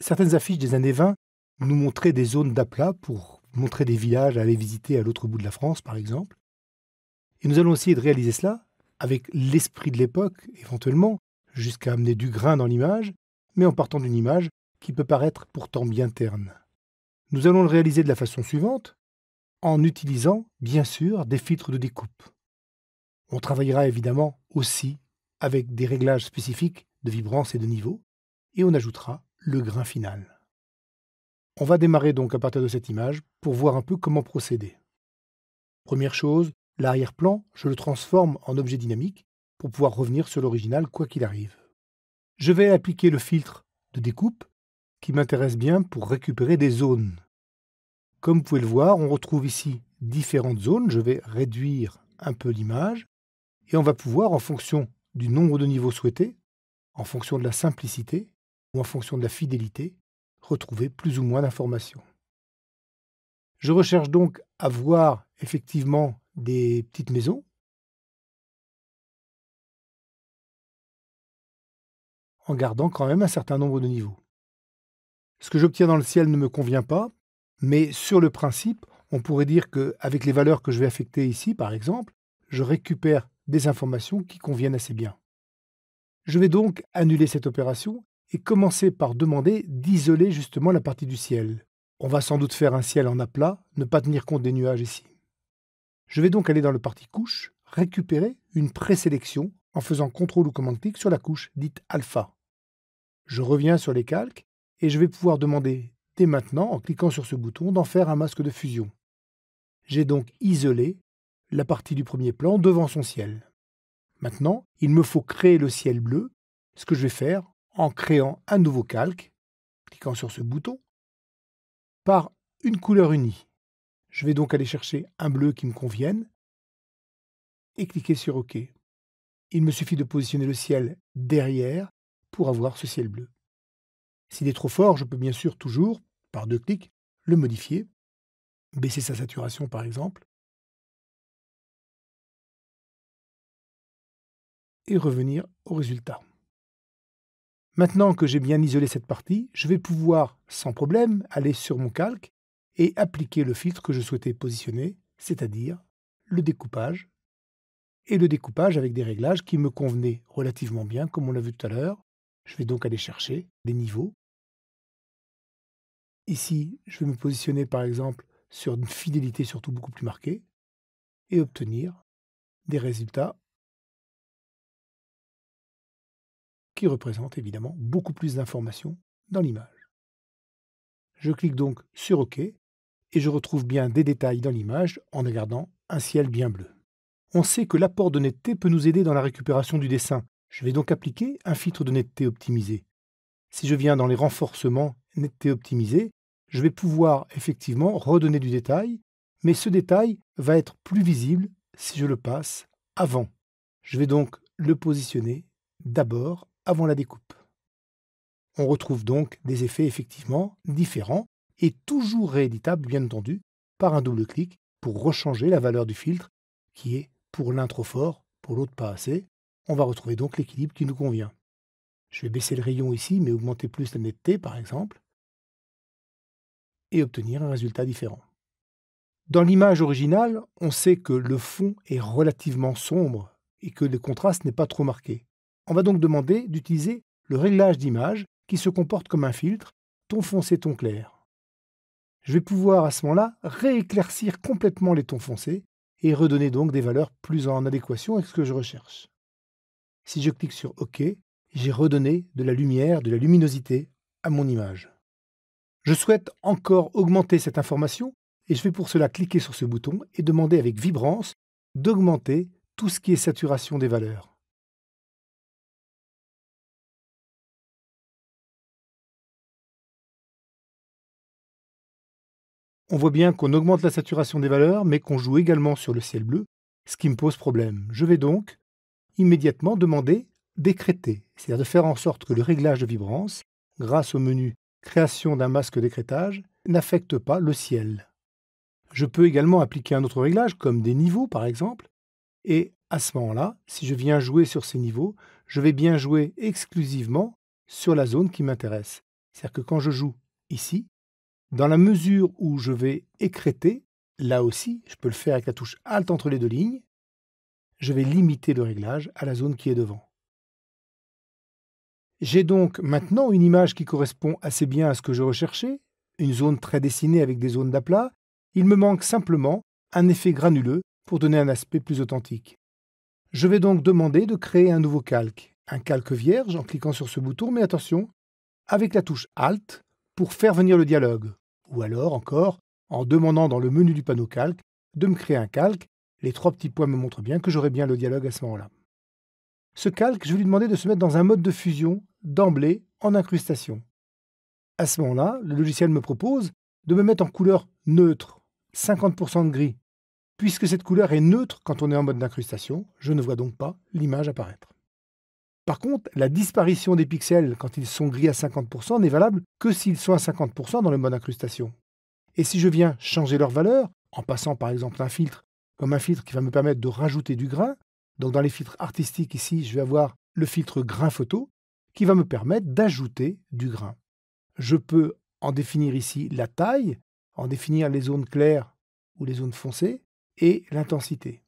certaines affiches des années 20 nous montraient des zones d'aplats pour montrer des villages à aller visiter à l'autre bout de la France, par exemple. Et nous allons essayer de réaliser cela avec l'esprit de l'époque, éventuellement, jusqu'à amener du grain dans l'image, mais en partant d'une image qui peut paraître pourtant bien terne. Nous allons le réaliser de la façon suivante, en utilisant, bien sûr, des filtres de découpe. On travaillera évidemment aussi avec des réglages spécifiques de vibrance et de niveau, et on ajoutera le grain final. On va démarrer donc à partir de cette image pour voir un peu comment procéder. Première chose, l'arrière-plan, je le transforme en objet dynamique pour pouvoir revenir sur l'original quoi qu'il arrive. Je vais appliquer le filtre de découpe qui m'intéresse bien pour récupérer des zones. Comme vous pouvez le voir, on retrouve ici différentes zones. Je vais réduire un peu l'image et on va pouvoir, en fonction du nombre de niveaux souhaités, en fonction de la simplicité, ou en fonction de la fidélité, retrouver plus ou moins d'informations. Je recherche donc à voir effectivement des petites maisons. en gardant quand même un certain nombre de niveaux. Ce que j'obtiens dans le ciel ne me convient pas, mais sur le principe, on pourrait dire qu'avec les valeurs que je vais affecter ici par exemple, je récupère des informations qui conviennent assez bien. Je vais donc annuler cette opération et commencer par demander d'isoler justement la partie du ciel. On va sans doute faire un ciel en aplat, ne pas tenir compte des nuages ici. Je vais donc aller dans le parti couche, récupérer une présélection en faisant CTRL ou cmd clic sur la couche dite alpha. Je reviens sur les calques et je vais pouvoir demander dès maintenant en cliquant sur ce bouton d'en faire un masque de fusion. J'ai donc isolé la partie du premier plan devant son ciel. Maintenant, il me faut créer le ciel bleu, ce que je vais faire en créant un nouveau calque, cliquant sur ce bouton, par une couleur unie. Je vais donc aller chercher un bleu qui me convienne et cliquer sur OK. Il me suffit de positionner le ciel derrière pour avoir ce ciel bleu. S'il est trop fort, je peux bien sûr toujours, par deux clics, le modifier, baisser sa saturation par exemple, et revenir au résultat. Maintenant que j'ai bien isolé cette partie, je vais pouvoir, sans problème, aller sur mon calque et appliquer le filtre que je souhaitais positionner, c'est-à-dire le découpage, et le découpage avec des réglages qui me convenaient relativement bien, comme on l'a vu tout à l'heure. Je vais donc aller chercher des niveaux. Ici, je vais me positionner par exemple sur une fidélité surtout beaucoup plus marquée et obtenir des résultats qui représente évidemment beaucoup plus d'informations dans l'image. Je clique donc sur OK et je retrouve bien des détails dans l'image en regardant un ciel bien bleu. On sait que l'apport de netteté peut nous aider dans la récupération du dessin. Je vais donc appliquer un filtre de netteté optimisé. Si je viens dans les renforcements netteté optimisée, je vais pouvoir effectivement redonner du détail, mais ce détail va être plus visible si je le passe avant. Je vais donc le positionner d'abord avant la découpe. On retrouve donc des effets effectivement différents et toujours rééditables, bien entendu, par un double clic pour rechanger la valeur du filtre qui est pour l'un trop fort, pour l'autre pas assez. On va retrouver donc l'équilibre qui nous convient. Je vais baisser le rayon ici, mais augmenter plus la netteté, par exemple, et obtenir un résultat différent. Dans l'image originale, on sait que le fond est relativement sombre et que le contraste n'est pas trop marqué. On va donc demander d'utiliser le réglage d'image qui se comporte comme un filtre, ton foncé, ton clair. Je vais pouvoir à ce moment-là rééclaircir complètement les tons foncés et redonner donc des valeurs plus en adéquation avec ce que je recherche. Si je clique sur OK, j'ai redonné de la lumière, de la luminosité à mon image. Je souhaite encore augmenter cette information et je vais pour cela cliquer sur ce bouton et demander avec vibrance d'augmenter tout ce qui est saturation des valeurs. on voit bien qu'on augmente la saturation des valeurs, mais qu'on joue également sur le ciel bleu, ce qui me pose problème. Je vais donc immédiatement demander décréter, c'est-à-dire de faire en sorte que le réglage de vibrance, grâce au menu Création d'un masque décrétage, n'affecte pas le ciel. Je peux également appliquer un autre réglage, comme des niveaux par exemple, et à ce moment-là, si je viens jouer sur ces niveaux, je vais bien jouer exclusivement sur la zone qui m'intéresse. C'est-à-dire que quand je joue ici, dans la mesure où je vais écréter, là aussi, je peux le faire avec la touche Alt entre les deux lignes, je vais limiter le réglage à la zone qui est devant. J'ai donc maintenant une image qui correspond assez bien à ce que je recherchais, une zone très dessinée avec des zones d'aplat, il me manque simplement un effet granuleux pour donner un aspect plus authentique. Je vais donc demander de créer un nouveau calque, un calque vierge en cliquant sur ce bouton, mais attention, avec la touche Alt pour faire venir le dialogue. Ou alors encore, en demandant dans le menu du panneau calque de me créer un calque, les trois petits points me montrent bien que j'aurai bien le dialogue à ce moment-là. Ce calque, je vais lui demander de se mettre dans un mode de fusion, d'emblée, en incrustation. À ce moment-là, le logiciel me propose de me mettre en couleur neutre, 50% de gris. Puisque cette couleur est neutre quand on est en mode d'incrustation, je ne vois donc pas l'image apparaître. Par contre, la disparition des pixels quand ils sont gris à 50% n'est valable que s'ils sont à 50% dans le mode incrustation. Et si je viens changer leur valeur, en passant par exemple un filtre, comme un filtre qui va me permettre de rajouter du grain, donc dans les filtres artistiques ici, je vais avoir le filtre grain photo, qui va me permettre d'ajouter du grain. Je peux en définir ici la taille, en définir les zones claires ou les zones foncées, et l'intensité.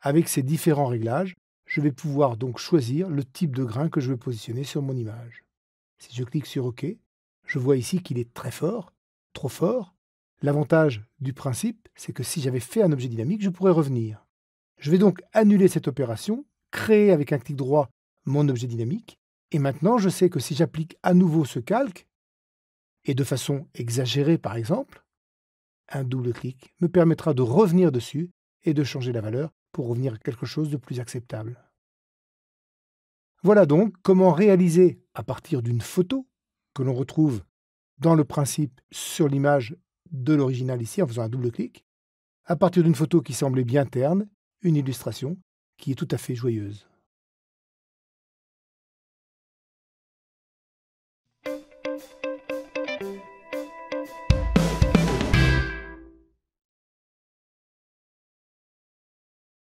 Avec ces différents réglages, je vais pouvoir donc choisir le type de grain que je veux positionner sur mon image. Si je clique sur OK, je vois ici qu'il est très fort, trop fort. L'avantage du principe, c'est que si j'avais fait un objet dynamique, je pourrais revenir. Je vais donc annuler cette opération, créer avec un clic droit mon objet dynamique, et maintenant je sais que si j'applique à nouveau ce calque, et de façon exagérée par exemple, un double clic me permettra de revenir dessus et de changer la valeur pour revenir à quelque chose de plus acceptable. Voilà donc comment réaliser à partir d'une photo que l'on retrouve dans le principe sur l'image de l'original ici en faisant un double clic, à partir d'une photo qui semblait bien terne, une illustration qui est tout à fait joyeuse.